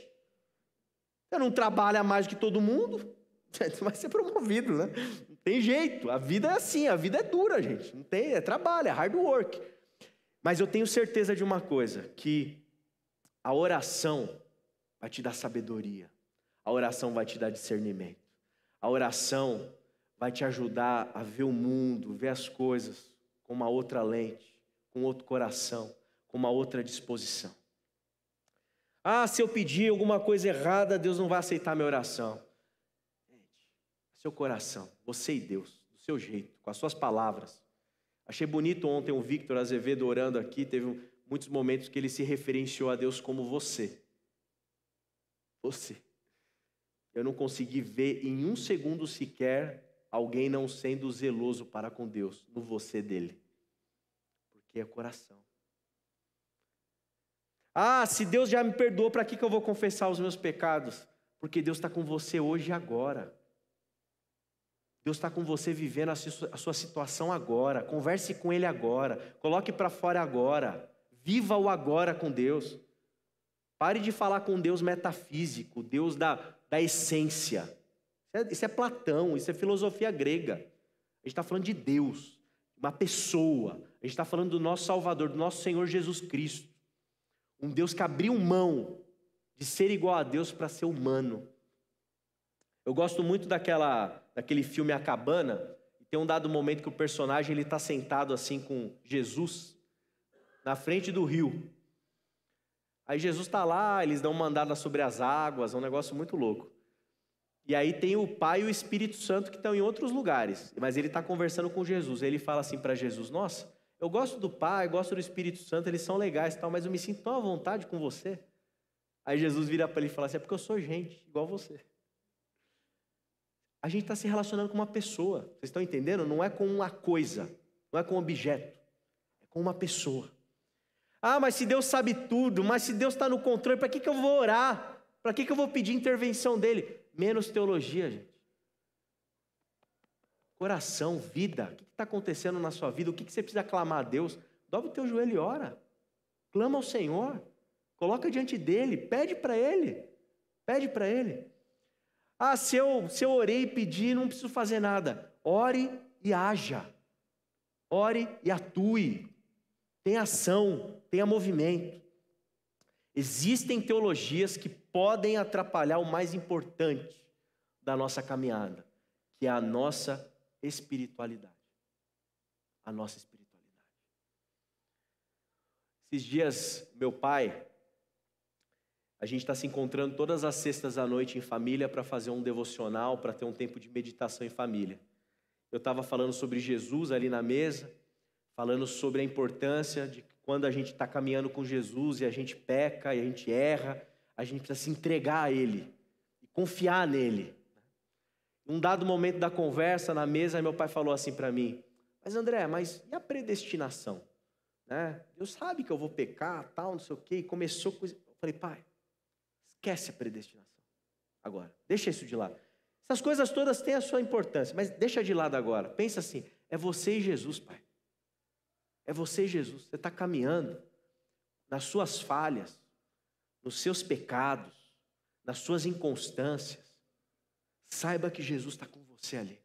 Speaker 1: Você não trabalha mais do que todo mundo, (laughs) você vai é ser promovido, né? Tem jeito, a vida é assim, a vida é dura, gente. Não tem, é trabalho, é hard work. Mas eu tenho certeza de uma coisa, que a oração vai te dar sabedoria. A oração vai te dar discernimento. A oração vai te ajudar a ver o mundo, ver as coisas com uma outra lente, com outro coração, com uma outra disposição. Ah, se eu pedir alguma coisa errada, Deus não vai aceitar minha oração seu coração, você e Deus, do seu jeito, com as suas palavras. Achei bonito ontem o Victor Azevedo orando aqui, teve muitos momentos que ele se referenciou a Deus como você. Você. Eu não consegui ver em um segundo sequer alguém não sendo zeloso para com Deus, no você dele. Porque é coração. Ah, se Deus já me perdoou, para que, que eu vou confessar os meus pecados? Porque Deus está com você hoje e agora. Deus está com você vivendo a sua situação agora. Converse com Ele agora. Coloque para fora agora. Viva o agora com Deus. Pare de falar com Deus metafísico, Deus da, da essência. Isso é, isso é Platão, isso é filosofia grega. A gente está falando de Deus, uma pessoa. A gente está falando do nosso Salvador, do nosso Senhor Jesus Cristo. Um Deus que abriu mão de ser igual a Deus para ser humano. Eu gosto muito daquela daquele filme A Cabana, e tem um dado momento que o personagem ele está sentado assim com Jesus na frente do rio. Aí Jesus está lá, eles dão uma mandada sobre as águas, é um negócio muito louco. E aí tem o Pai e o Espírito Santo que estão em outros lugares, mas ele está conversando com Jesus. Ele fala assim para Jesus: Nossa, eu gosto do Pai, eu gosto do Espírito Santo, eles são legais, tal, mas eu me sinto tão à vontade com você. Aí Jesus vira para ele e fala assim: É porque eu sou gente, igual você a gente está se relacionando com uma pessoa. Vocês estão entendendo? Não é com uma coisa, não é com um objeto, é com uma pessoa. Ah, mas se Deus sabe tudo, mas se Deus está no controle, para que, que eu vou orar? Para que, que eu vou pedir intervenção dele? Menos teologia, gente. Coração, vida. O que está acontecendo na sua vida? O que, que você precisa clamar a Deus? Dobre o teu joelho e ora. Clama ao Senhor. Coloca diante dele. Pede para ele. Pede para ele. Ah, se eu, se eu orei e pedi, não preciso fazer nada. Ore e haja. Ore e atue. Tenha ação, tenha movimento. Existem teologias que podem atrapalhar o mais importante da nossa caminhada, que é a nossa espiritualidade. A nossa espiritualidade. Esses dias, meu pai, a gente está se encontrando todas as sextas à noite em família para fazer um devocional, para ter um tempo de meditação em família. Eu estava falando sobre Jesus ali na mesa, falando sobre a importância de quando a gente está caminhando com Jesus e a gente peca e a gente erra, a gente precisa se entregar a Ele e confiar nele. Num dado momento da conversa na mesa, meu pai falou assim para mim: Mas André, mas e a predestinação? Né? Deus sabe que eu vou pecar, tal, não sei o quê. E começou com. Eu falei, pai, Esquece a predestinação. Agora, deixa isso de lado. Essas coisas todas têm a sua importância, mas deixa de lado agora. Pensa assim: é você e Jesus, Pai. É você e Jesus. Você está caminhando nas suas falhas, nos seus pecados, nas suas inconstâncias. Saiba que Jesus está com você ali.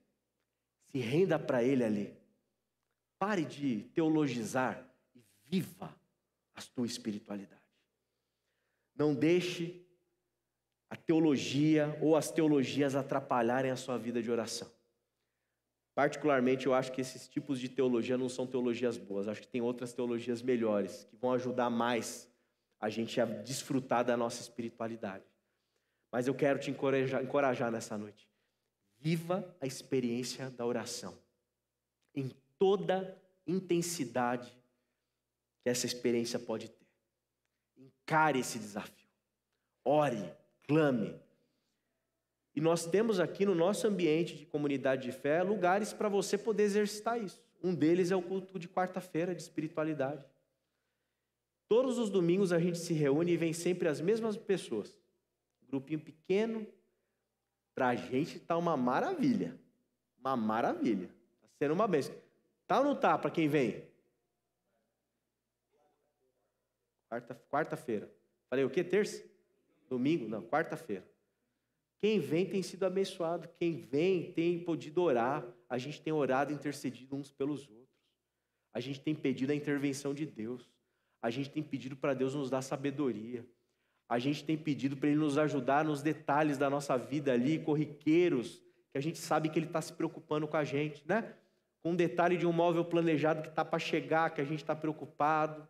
Speaker 1: Se renda para Ele ali. Pare de teologizar e viva a tua espiritualidade. Não deixe a teologia ou as teologias atrapalharem a sua vida de oração. Particularmente, eu acho que esses tipos de teologia não são teologias boas. Acho que tem outras teologias melhores que vão ajudar mais a gente a desfrutar da nossa espiritualidade. Mas eu quero te encorajar, encorajar nessa noite. Viva a experiência da oração em toda intensidade que essa experiência pode ter. Encare esse desafio. Ore clame. E nós temos aqui no nosso ambiente de comunidade de fé lugares para você poder exercitar isso. Um deles é o culto de quarta-feira de espiritualidade. Todos os domingos a gente se reúne e vem sempre as mesmas pessoas. Grupinho pequeno. Para a gente está uma maravilha. Uma maravilha. Está sendo uma bênção. Tá ou não tá para quem vem? Quarta-feira. Quarta Falei o quê? Terça? Domingo? Não, quarta-feira. Quem vem tem sido abençoado, quem vem tem podido orar, a gente tem orado e intercedido uns pelos outros. A gente tem pedido a intervenção de Deus. A gente tem pedido para Deus nos dar sabedoria. A gente tem pedido para Ele nos ajudar nos detalhes da nossa vida ali, corriqueiros, que a gente sabe que Ele está se preocupando com a gente, né? Com um detalhe de um móvel planejado que está para chegar, que a gente está preocupado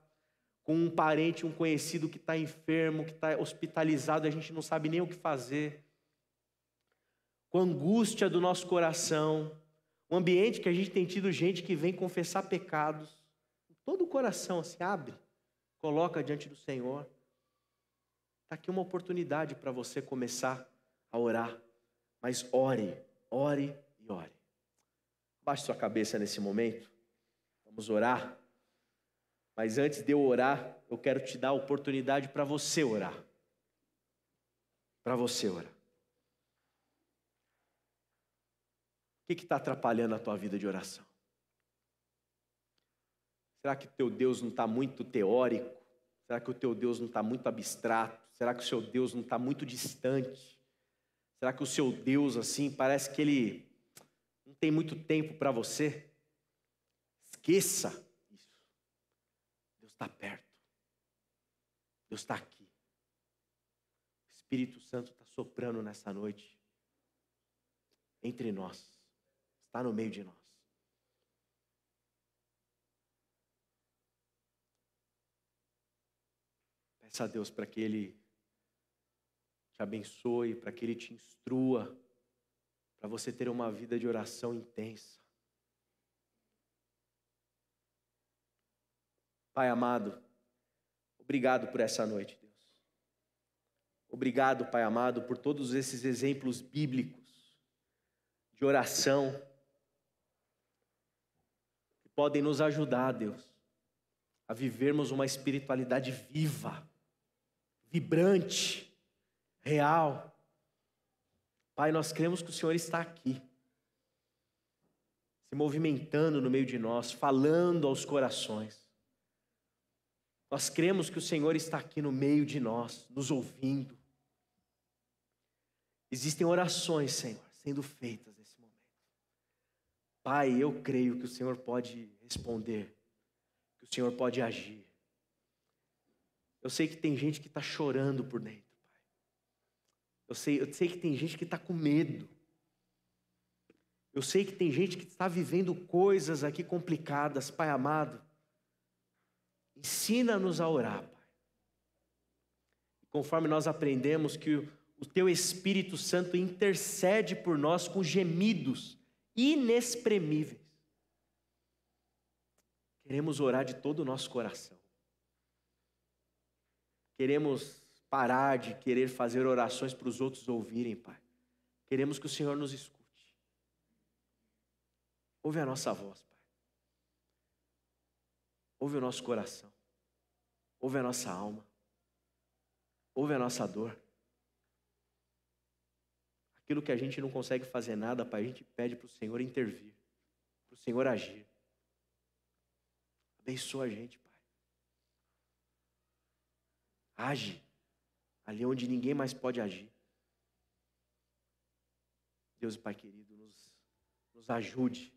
Speaker 1: com um parente, um conhecido que está enfermo, que está hospitalizado, a gente não sabe nem o que fazer, com a angústia do nosso coração, um ambiente que a gente tem tido gente que vem confessar pecados, todo o coração se assim, abre, coloca diante do Senhor. Está aqui uma oportunidade para você começar a orar, mas ore, ore e ore. Baixe sua cabeça nesse momento, vamos orar. Mas antes de eu orar, eu quero te dar a oportunidade para você orar. Para você orar. O que está atrapalhando a tua vida de oração? Será que o teu Deus não está muito teórico? Será que o teu Deus não está muito abstrato? Será que o seu Deus não está muito distante? Será que o seu Deus, assim, parece que ele não tem muito tempo para você? Esqueça está perto. Deus está aqui. O Espírito Santo está soprando nessa noite. Entre nós. Está no meio de nós. Peça a Deus para que Ele te abençoe, para que Ele te instrua, para você ter uma vida de oração intensa. Pai amado, obrigado por essa noite, Deus. Obrigado, Pai amado, por todos esses exemplos bíblicos de oração que podem nos ajudar, Deus, a vivermos uma espiritualidade viva, vibrante, real. Pai, nós cremos que o Senhor está aqui, se movimentando no meio de nós, falando aos corações. Nós cremos que o Senhor está aqui no meio de nós, nos ouvindo. Existem orações, Senhor, sendo feitas nesse momento. Pai, eu creio que o Senhor pode responder, que o Senhor pode agir. Eu sei que tem gente que está chorando por dentro, Pai. Eu sei, eu sei que tem gente que está com medo. Eu sei que tem gente que está vivendo coisas aqui complicadas, Pai amado. Ensina-nos a orar, Pai. Conforme nós aprendemos que o Teu Espírito Santo intercede por nós com gemidos inexprimíveis. Queremos orar de todo o nosso coração. Queremos parar de querer fazer orações para os outros ouvirem, Pai. Queremos que o Senhor nos escute. Ouve a nossa voz, Pai. Ouve o nosso coração. Ouve a nossa alma. Ouve a nossa dor. Aquilo que a gente não consegue fazer nada, a gente pede para o Senhor intervir, para o Senhor agir. Abençoa a gente, Pai. Age ali onde ninguém mais pode agir. Deus, Pai querido, nos, nos ajude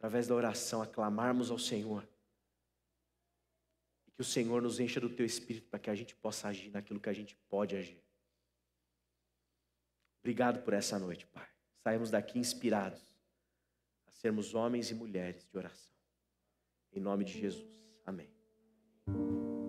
Speaker 1: através da oração, aclamarmos ao Senhor. E que o Senhor nos encha do teu espírito para que a gente possa agir naquilo que a gente pode agir. Obrigado por essa noite, Pai. Saímos daqui inspirados a sermos homens e mulheres de oração. Em nome de Jesus. Amém.